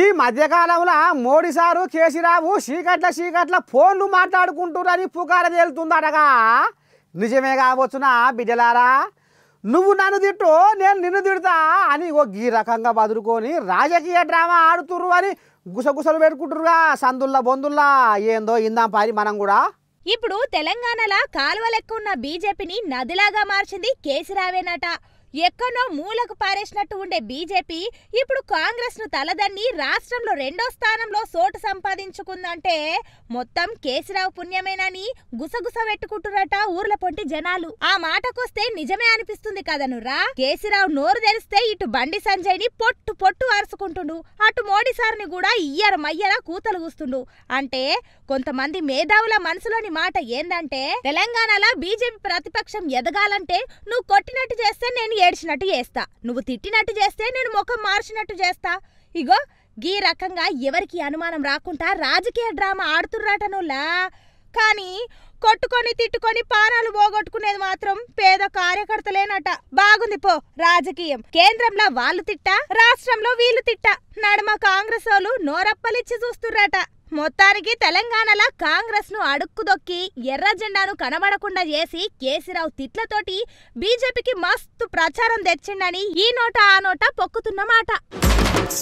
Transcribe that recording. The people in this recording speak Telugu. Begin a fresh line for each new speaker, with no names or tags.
ఈ మధ్యకాలంలో మోడీ సారు కేసీరావు చీకట్ల చీకట్ల ఫోన్లు మాట్లాడుకుంటున్నారని పుకార తేలుతుందటగా నిజమే కావచ్చునా బిడ్డలారా నువ్వు నన్ను తిట్టు నేను నిన్ను తిడతా అని ఓ ఈ రకంగా బదులుకొని రాజకీయ డ్రామా ఆడుతుర్రు అని గుసగుసలు పెట్టుకుంటురుగా సందుల్లా బొందుల్లా ఏందో ఇందాం పారి మనం కూడా ఇప్పుడు తెలంగాణలో కాలువలెక్కున్న బీజేపీని నదిలాగా మార్చింది
కేసీరావేనట ఎక్కడో మూలకు పారేసినట్టు ఉండే బీజేపీ ఇప్పుడు కాంగ్రెస్ ను తలదన్ని రాష్ట్రంలో రెండో స్థానంలో సోటు సంపాదించుకుందంటే మొత్తం కేసీరావు పుణ్యమేనని గుసగుస పెట్టుకుంటున్నట ఊర్ల పొంటి జనాలు ఆ మాటకొస్తే నిజమే అనిపిస్తుంది రా కేసీరావు నోరు తెరిస్తే ఇటు బండి సంజయ్ ని పొట్టు పొట్టు అరుచుకుంటుండు అటు మోడీ సార్ని కూడా ఇయ్యర మయ్యర కూతలు కూస్తుండు అంటే కొంతమంది మేధావుల మనసులోని మాట ఏందంటే తెలంగాణలో బీజేపీ ప్రతిపక్షం ఎదగాలంటే నువ్వు కొట్టినట్టు చేస్తే నేను ఏడ్చినట్టు చేస్తా నువ్వు తిట్టినట్టు చేస్తే నేను ముఖం మార్చినట్టు చేస్తా ఇగో ఈ రకంగా ఎవరికి అనుమానం రాకుండా రాజకీయ డ్రామా ఆడుతుర్రాటనులా కానీ కొట్టుకొని తిట్టుకొని పానాలు పోగొట్టుకునేది మాత్రం పేద కార్యకర్తలేనట బాగుంది పో రాజకీయం కేంద్రంలో వాళ్ళు తిట్టా రాష్ట్రంలో వీళ్ళు తిట్టా నడుమ కాంగ్రెస్ వాళ్ళు నోరప్పలిచ్చి చూస్తుర్రట మొత్తానికి తెలంగాణలో కాంగ్రెస్ ను అడుక్కుదొక్కి ఎర్ర జెండాను కనబడకుండా చేసి కేసీరావు తిట్లతోటి బీజేపీకి మస్తు ప్రచారం తెచ్చిండని ఈ నోట ఆ నోట పొక్కుతున్నమాట